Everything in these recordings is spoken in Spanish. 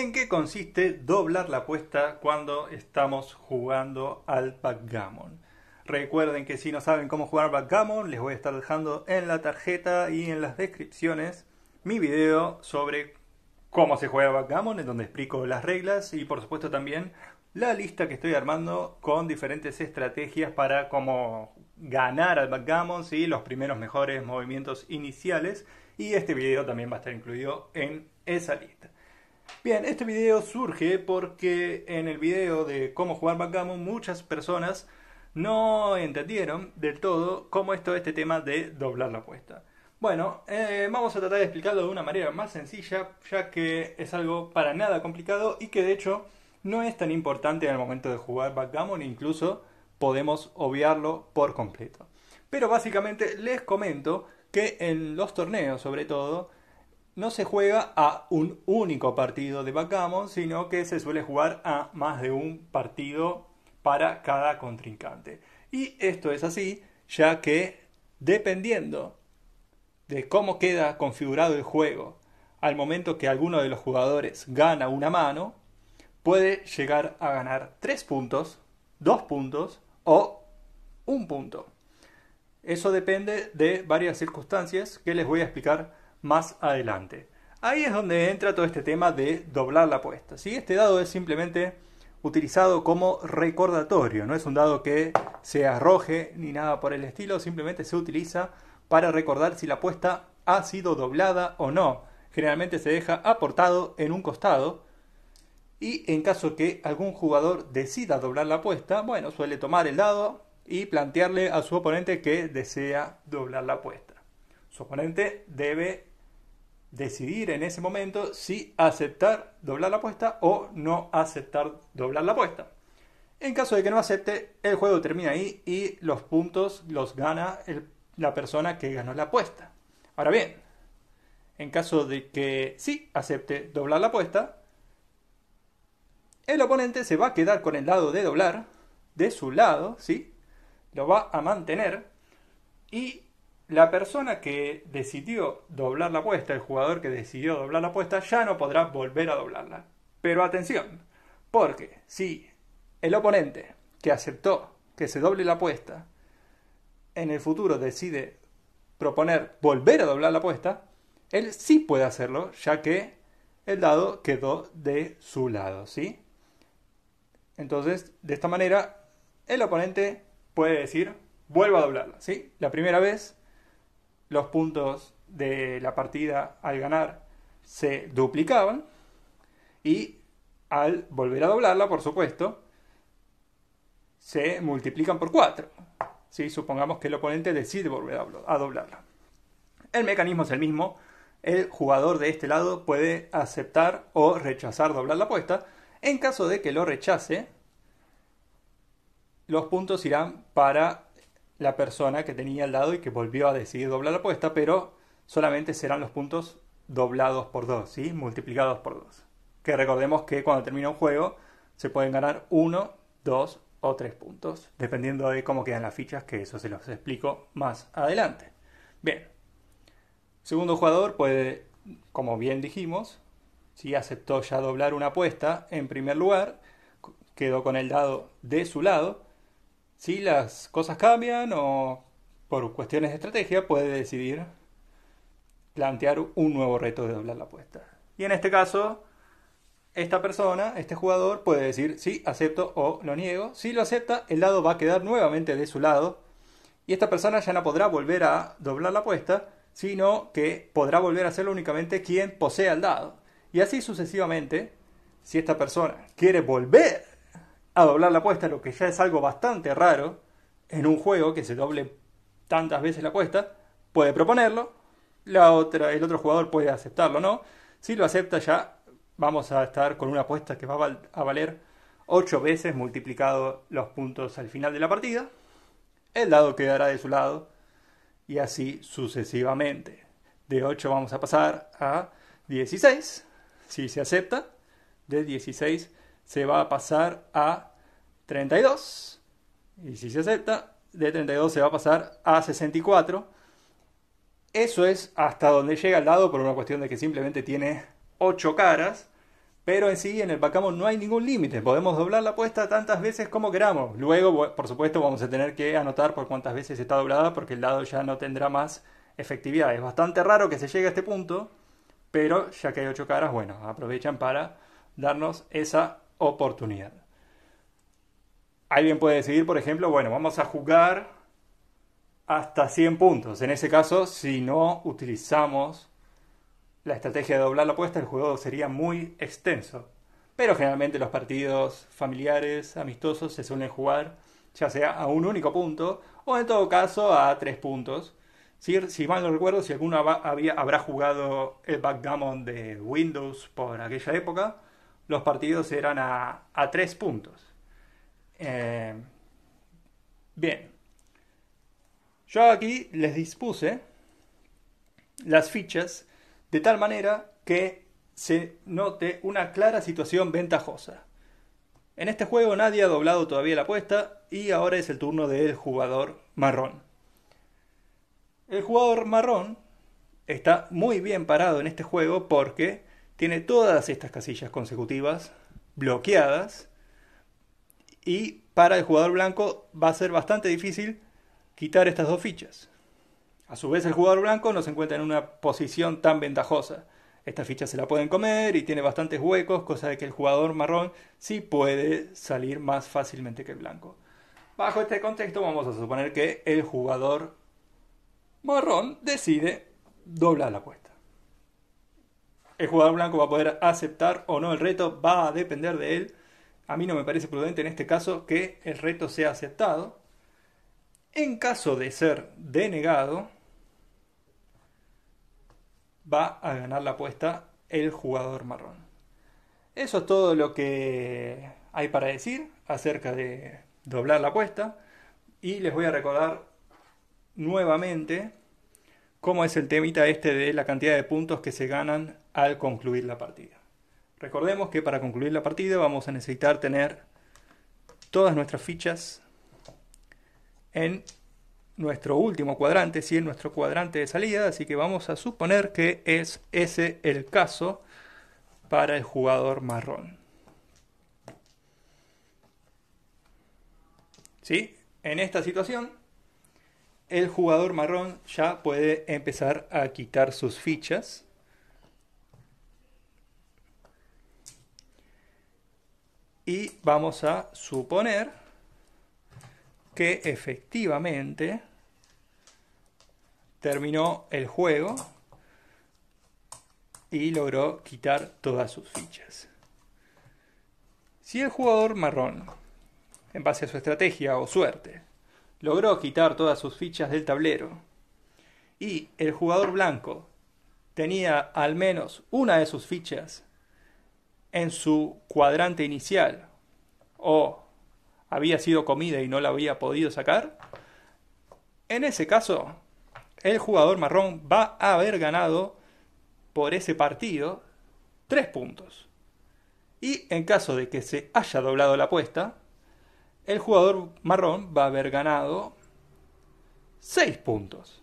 en qué consiste doblar la apuesta cuando estamos jugando al backgammon. Recuerden que si no saben cómo jugar backgammon, les voy a estar dejando en la tarjeta y en las descripciones mi video sobre cómo se juega backgammon, en donde explico las reglas y por supuesto también la lista que estoy armando con diferentes estrategias para cómo ganar al backgammon, y los primeros mejores movimientos iniciales y este video también va a estar incluido en esa lista. Bien, este video surge porque en el video de cómo jugar backgammon muchas personas no entendieron del todo cómo es todo este tema de doblar la apuesta. Bueno, eh, vamos a tratar de explicarlo de una manera más sencilla, ya que es algo para nada complicado y que de hecho no es tan importante en el momento de jugar backgammon, incluso podemos obviarlo por completo. Pero básicamente les comento que en los torneos, sobre todo, no se juega a un único partido de backgammon, sino que se suele jugar a más de un partido para cada contrincante. Y esto es así, ya que dependiendo de cómo queda configurado el juego al momento que alguno de los jugadores gana una mano, puede llegar a ganar 3 puntos, 2 puntos o 1 punto. Eso depende de varias circunstancias que les voy a explicar más adelante. Ahí es donde entra todo este tema de doblar la apuesta. si Este dado es simplemente utilizado como recordatorio, no es un dado que se arroje ni nada por el estilo, simplemente se utiliza para recordar si la apuesta ha sido doblada o no. Generalmente se deja aportado en un costado y en caso que algún jugador decida doblar la apuesta, bueno, suele tomar el dado y plantearle a su oponente que desea doblar la apuesta. Su oponente debe decidir en ese momento si aceptar doblar la apuesta o no aceptar doblar la apuesta. En caso de que no acepte, el juego termina ahí y los puntos los gana la persona que ganó la apuesta. Ahora bien, en caso de que sí acepte doblar la apuesta, el oponente se va a quedar con el lado de doblar de su lado, ¿sí? Lo va a mantener y la persona que decidió doblar la apuesta, el jugador que decidió doblar la apuesta, ya no podrá volver a doblarla. Pero atención, porque si el oponente que aceptó que se doble la apuesta, en el futuro decide proponer volver a doblar la apuesta, él sí puede hacerlo, ya que el dado quedó de su lado, ¿sí? Entonces, de esta manera, el oponente puede decir, vuelvo a doblarla, ¿sí? La primera vez los puntos de la partida al ganar se duplicaban y al volver a doblarla, por supuesto, se multiplican por 4. Si Supongamos que el oponente decide volver a doblarla. El mecanismo es el mismo. El jugador de este lado puede aceptar o rechazar doblar la apuesta. En caso de que lo rechace, los puntos irán para la persona que tenía al lado y que volvió a decidir doblar la apuesta, pero solamente serán los puntos doblados por 2, ¿sí? multiplicados por 2. Que recordemos que cuando termina un juego se pueden ganar 1, 2 o 3 puntos, dependiendo de cómo quedan las fichas, que eso se los explico más adelante. Bien, segundo jugador puede, como bien dijimos, si aceptó ya doblar una apuesta, en primer lugar, quedó con el dado de su lado, si las cosas cambian o por cuestiones de estrategia puede decidir plantear un nuevo reto de doblar la apuesta. Y en este caso, esta persona, este jugador, puede decir si acepto o lo niego. Si lo acepta, el dado va a quedar nuevamente de su lado y esta persona ya no podrá volver a doblar la apuesta, sino que podrá volver a hacerlo únicamente quien posea el dado. Y así sucesivamente, si esta persona quiere volver a doblar la apuesta, lo que ya es algo bastante raro en un juego que se doble tantas veces la apuesta, puede proponerlo, la otra, el otro jugador puede aceptarlo o no. Si lo acepta ya vamos a estar con una apuesta que va a valer 8 veces multiplicado los puntos al final de la partida. El dado quedará de su lado y así sucesivamente. De 8 vamos a pasar a 16, si se acepta. De 16 se va a pasar a 32. Y si se acepta, de 32 se va a pasar a 64. Eso es hasta donde llega el dado por una cuestión de que simplemente tiene 8 caras. Pero en sí, en el backgammon no hay ningún límite. Podemos doblar la apuesta tantas veces como queramos. Luego, por supuesto, vamos a tener que anotar por cuántas veces está doblada porque el dado ya no tendrá más efectividad. Es bastante raro que se llegue a este punto. Pero ya que hay 8 caras, bueno, aprovechan para darnos esa oportunidad. Alguien puede decidir, por ejemplo, bueno, vamos a jugar hasta 100 puntos. En ese caso, si no utilizamos la estrategia de doblar la apuesta, el juego sería muy extenso. Pero generalmente los partidos familiares, amistosos, se suelen jugar ya sea a un único punto o en todo caso a tres puntos. Si, si mal no recuerdo, si alguno había, habrá jugado el backgammon de Windows por aquella época, los partidos eran a, 3 tres puntos. Eh, bien, yo aquí les dispuse las fichas de tal manera que se note una clara situación ventajosa. En este juego nadie ha doblado todavía la apuesta y ahora es el turno del jugador marrón. El jugador marrón está muy bien parado en este juego porque tiene todas estas casillas consecutivas bloqueadas y para el jugador blanco va a ser bastante difícil quitar estas dos fichas. A su vez el jugador blanco no se encuentra en una posición tan ventajosa. Estas fichas se la pueden comer y tiene bastantes huecos, cosa de que el jugador marrón sí puede salir más fácilmente que el blanco. Bajo este contexto vamos a suponer que el jugador marrón decide doblar la apuesta. El jugador blanco va a poder aceptar o no el reto, va a depender de él. A mí no me parece prudente en este caso que el reto sea aceptado. En caso de ser denegado, va a ganar la apuesta el jugador marrón. Eso es todo lo que hay para decir acerca de doblar la apuesta. Y les voy a recordar nuevamente cómo es el temita este de la cantidad de puntos que se ganan al concluir la partida. Recordemos que para concluir la partida vamos a necesitar tener todas nuestras fichas en nuestro último cuadrante, si en nuestro cuadrante de salida, así que vamos a suponer que es ese el caso para el jugador marrón. ¿Sí? En esta situación, el jugador marrón ya puede empezar a quitar sus fichas y vamos a suponer que efectivamente terminó el juego y logró quitar todas sus fichas. Si el jugador marrón, en base a su estrategia o suerte, logró quitar todas sus fichas del tablero y el jugador blanco tenía al menos una de sus fichas en su cuadrante inicial o había sido comida y no la había podido sacar, en ese caso el jugador marrón va a haber ganado por ese partido 3 puntos. Y en caso de que se haya doblado la apuesta, el jugador marrón va a haber ganado 6 puntos.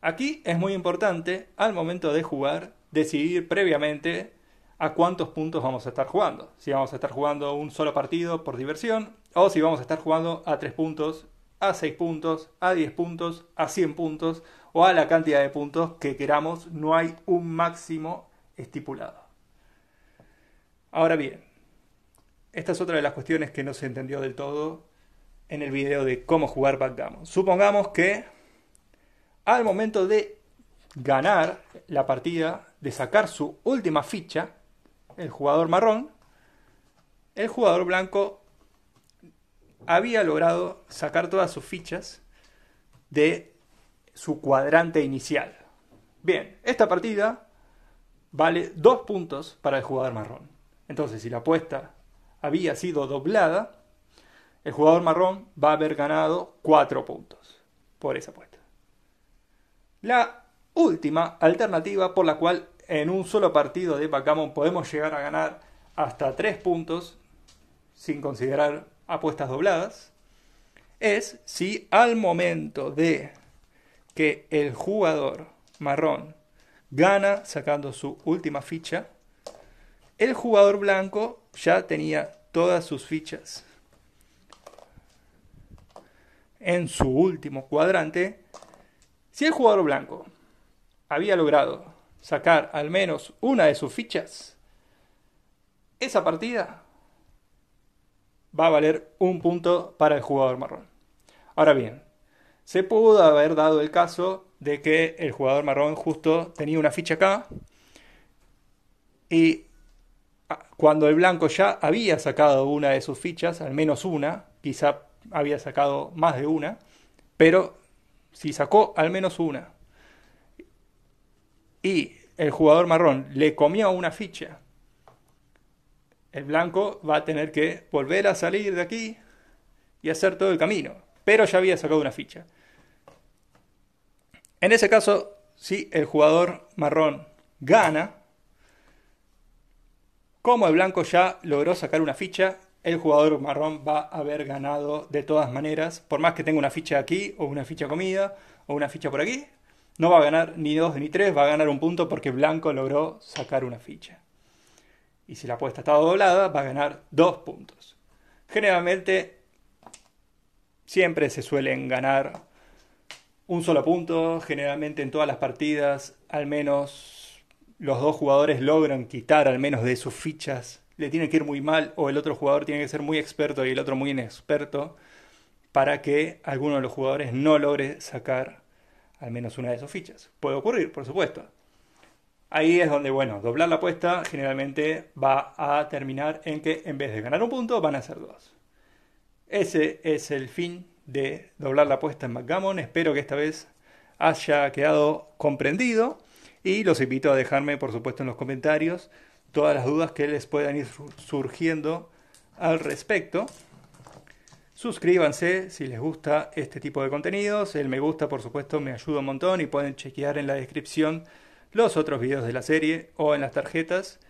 Aquí es muy importante al momento de jugar decidir previamente a cuántos puntos vamos a estar jugando. Si vamos a estar jugando un solo partido por diversión o si vamos a estar jugando a 3 puntos, a 6 puntos, a 10 puntos, a 100 puntos o a la cantidad de puntos que queramos. No hay un máximo estipulado. Ahora bien, esta es otra de las cuestiones que no se entendió del todo en el video de cómo jugar backgammon. Supongamos que al momento de ganar la partida, de sacar su última ficha, el jugador marrón, el jugador blanco había logrado sacar todas sus fichas de su cuadrante inicial. Bien, esta partida vale dos puntos para el jugador marrón. Entonces, si la apuesta había sido doblada, el jugador marrón va a haber ganado cuatro puntos por esa apuesta. La última alternativa por la cual en un solo partido de pacamón podemos llegar a ganar hasta 3 puntos, sin considerar apuestas dobladas, es si al momento de que el jugador marrón gana sacando su última ficha, el jugador blanco ya tenía todas sus fichas en su último cuadrante. Si el jugador blanco había logrado sacar al menos una de sus fichas, esa partida va a valer un punto para el jugador marrón. Ahora bien, se pudo haber dado el caso de que el jugador marrón justo tenía una ficha acá y ah, cuando el blanco ya había sacado una de sus fichas, al menos una, quizá había sacado más de una, pero si sacó al menos una y el jugador marrón le comió una ficha, el blanco va a tener que volver a salir de aquí y hacer todo el camino, pero ya había sacado una ficha. En ese caso, si el jugador marrón gana, como el blanco ya logró sacar una ficha, el jugador marrón va a haber ganado de todas maneras, por más que tenga una ficha aquí o una ficha comida o una ficha por aquí, no va a ganar ni dos ni tres, va a ganar un punto porque Blanco logró sacar una ficha. Y si la apuesta está doblada, va a ganar dos puntos. Generalmente, siempre se suelen ganar un solo punto. Generalmente en todas las partidas, al menos los dos jugadores logran quitar al menos de sus fichas. Le tiene que ir muy mal o el otro jugador tiene que ser muy experto y el otro muy inexperto para que alguno de los jugadores no logre sacar al menos una de esas fichas. Puede ocurrir, por supuesto. Ahí es donde, bueno, doblar la apuesta generalmente va a terminar en que en vez de ganar un punto van a ser dos. Ese es el fin de doblar la apuesta en McGammon. Espero que esta vez haya quedado comprendido y los invito a dejarme, por supuesto, en los comentarios todas las dudas que les puedan ir surgiendo al respecto. Suscríbanse si les gusta este tipo de contenidos. El me gusta, por supuesto, me ayuda un montón y pueden chequear en la descripción los otros videos de la serie o en las tarjetas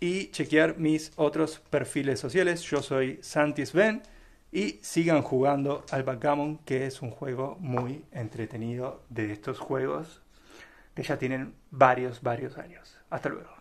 y chequear mis otros perfiles sociales. Yo soy Santis Ben y sigan jugando al Backgammon, que es un juego muy entretenido de estos juegos que ya tienen varios, varios años. Hasta luego.